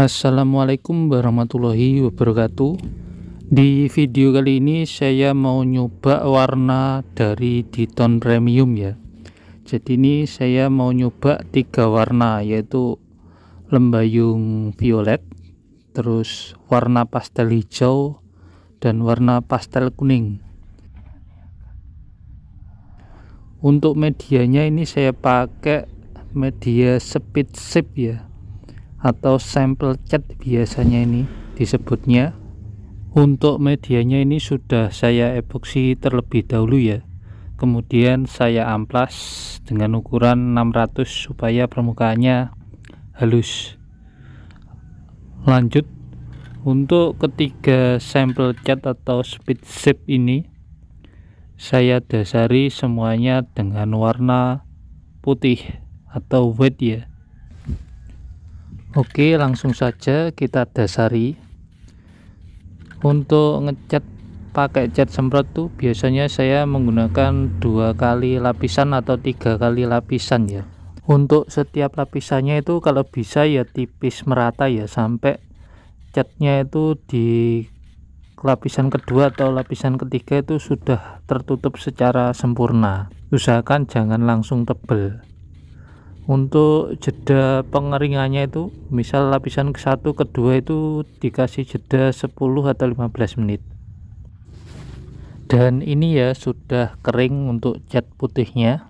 Assalamualaikum warahmatullahi wabarakatuh di video kali ini saya mau nyoba warna dari Diton Premium ya jadi ini saya mau nyoba tiga warna yaitu lembayung violet terus warna pastel hijau dan warna pastel kuning untuk medianya ini saya pakai media speed ship ya atau sampel cat biasanya ini disebutnya untuk medianya ini sudah saya epoksi terlebih dahulu ya kemudian saya amplas dengan ukuran 600 supaya permukaannya halus lanjut untuk ketiga sampel cat atau speed shape ini saya dasari semuanya dengan warna putih atau white ya Oke langsung saja kita dasari untuk ngecat pakai cat semprot tuh biasanya saya menggunakan dua kali lapisan atau tiga kali lapisan ya untuk setiap lapisannya itu kalau bisa ya tipis merata ya sampai catnya itu di lapisan kedua atau lapisan ketiga itu sudah tertutup secara sempurna usahakan jangan langsung tebel untuk jeda pengeringannya itu misal lapisan ke satu kedua itu dikasih jeda 10 atau 15 menit dan ini ya sudah kering untuk cat putihnya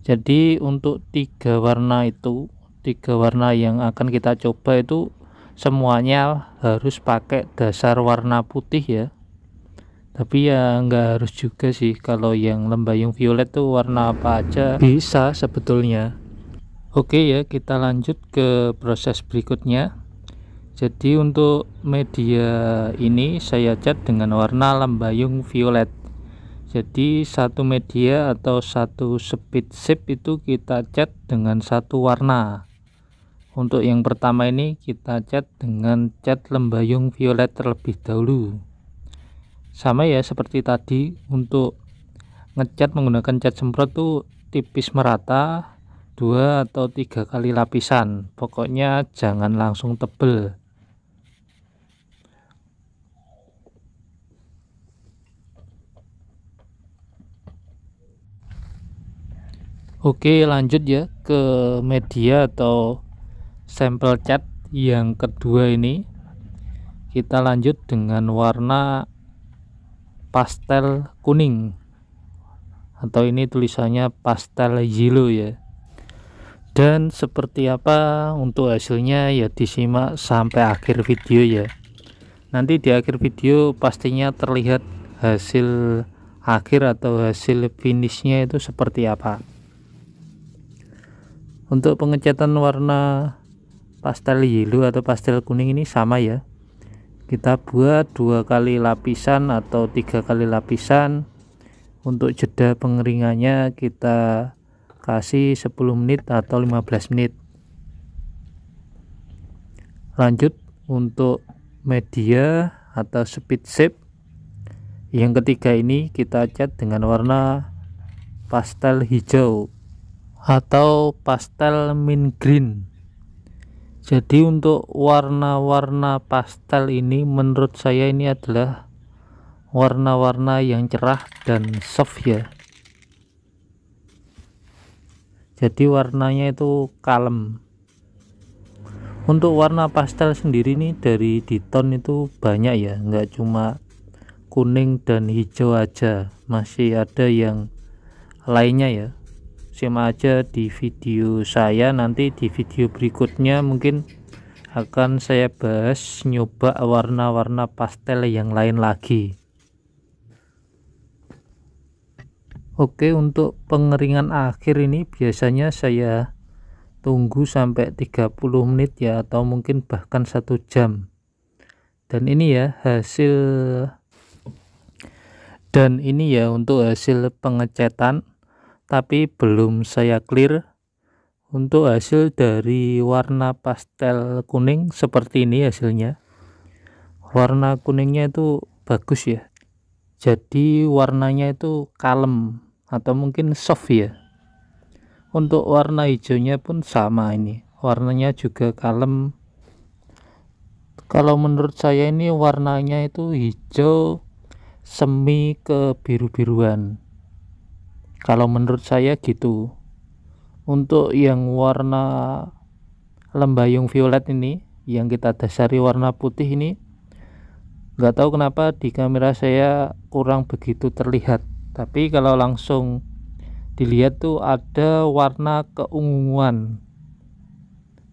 jadi untuk tiga warna itu tiga warna yang akan kita coba itu semuanya harus pakai dasar warna putih ya tapi ya nggak harus juga sih kalau yang lembayung violet tuh warna apa aja bisa sebetulnya oke ya kita lanjut ke proses berikutnya jadi untuk media ini saya cat dengan warna lembayung violet jadi satu media atau satu speed shape itu kita cat dengan satu warna untuk yang pertama ini kita cat dengan cat lembayung violet terlebih dahulu sama ya seperti tadi untuk ngecat menggunakan cat semprot tuh tipis merata dua atau tiga kali lapisan pokoknya jangan langsung tebel Oke lanjut ya ke media atau sampel cat yang kedua ini kita lanjut dengan warna pastel kuning atau ini tulisannya pastel yellow ya dan seperti apa untuk hasilnya ya disimak sampai akhir video ya nanti di akhir video pastinya terlihat hasil akhir atau hasil finishnya itu seperti apa untuk pengecatan warna pastel yellow atau pastel kuning ini sama ya kita buat dua kali lapisan atau tiga kali lapisan untuk jeda pengeringannya kita kasih 10 menit atau 15 menit lanjut untuk media atau speed shape yang ketiga ini kita cat dengan warna pastel hijau atau pastel mint green jadi untuk warna-warna pastel ini menurut saya ini adalah warna-warna yang cerah dan soft ya jadi warnanya itu kalem untuk warna pastel sendiri nih dari diton itu banyak ya nggak cuma kuning dan hijau aja masih ada yang lainnya ya simak aja di video saya nanti di video berikutnya mungkin akan saya bahas nyoba warna-warna pastel yang lain lagi Oke untuk pengeringan akhir ini biasanya saya tunggu sampai 30 menit ya atau mungkin bahkan satu jam dan ini ya hasil dan ini ya untuk hasil pengecetan tapi belum saya clear untuk hasil dari warna pastel kuning seperti ini hasilnya warna kuningnya itu bagus ya jadi warnanya itu kalem atau mungkin soft ya untuk warna hijaunya pun sama ini warnanya juga kalem kalau menurut saya ini warnanya itu hijau semi kebiru biruan kalau menurut saya gitu. Untuk yang warna lembayung violet ini yang kita dasari warna putih ini nggak tahu kenapa di kamera saya kurang begitu terlihat tapi kalau langsung dilihat tuh ada warna keunguan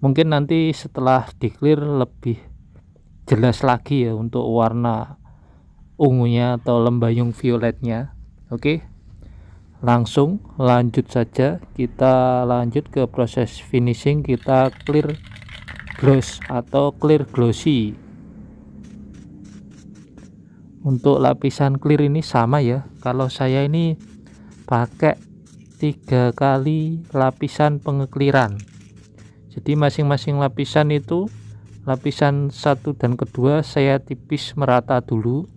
mungkin nanti setelah di clear lebih jelas lagi ya untuk warna ungunya atau lembayung violetnya oke okay? langsung lanjut saja kita lanjut ke proses finishing kita clear gloss atau clear glossy untuk lapisan clear ini sama ya kalau saya ini pakai tiga kali lapisan pengekliran jadi masing-masing lapisan itu lapisan satu dan kedua saya tipis merata dulu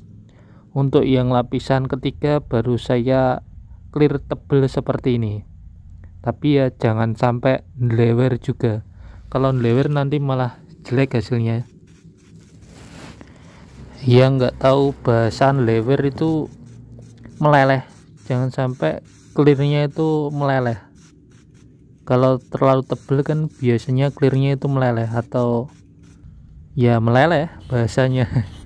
untuk yang lapisan ketiga baru saya clear tebel seperti ini tapi ya jangan sampai lewer juga kalau lewer nanti malah jelek hasilnya yang nggak tahu bahasan lewer itu meleleh jangan sampai clearnya itu meleleh kalau terlalu tebel kan biasanya clearnya itu meleleh atau ya meleleh bahasanya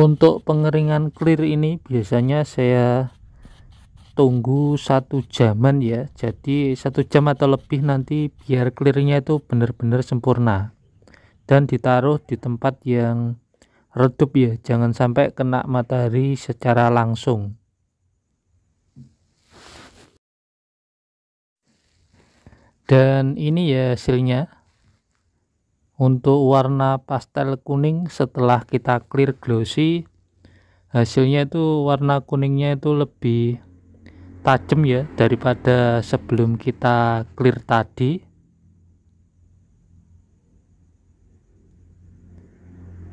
untuk pengeringan clear ini biasanya saya tunggu satu jaman ya jadi satu jam atau lebih nanti biar clearnya itu benar-benar sempurna dan ditaruh di tempat yang redup ya jangan sampai kena matahari secara langsung dan ini ya hasilnya untuk warna pastel kuning setelah kita clear glossy hasilnya itu warna kuningnya itu lebih tajam ya daripada sebelum kita clear tadi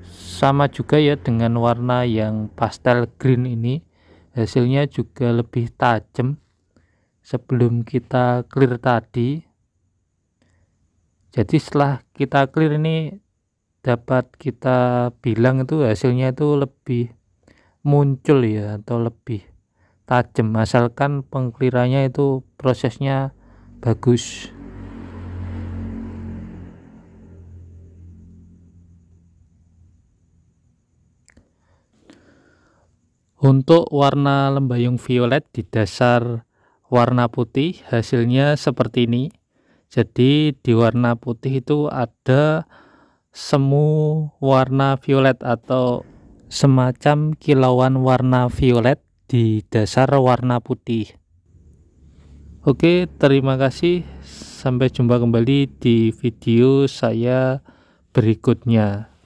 sama juga ya dengan warna yang pastel green ini hasilnya juga lebih tajam sebelum kita clear tadi jadi setelah kita clear ini dapat kita bilang itu hasilnya itu lebih muncul ya atau lebih tajam asalkan pengklirannya itu prosesnya bagus untuk warna lembayung violet di dasar warna putih hasilnya seperti ini jadi di warna putih itu ada semu warna violet atau semacam kilauan warna violet di dasar warna putih. Oke, terima kasih. Sampai jumpa kembali di video saya berikutnya.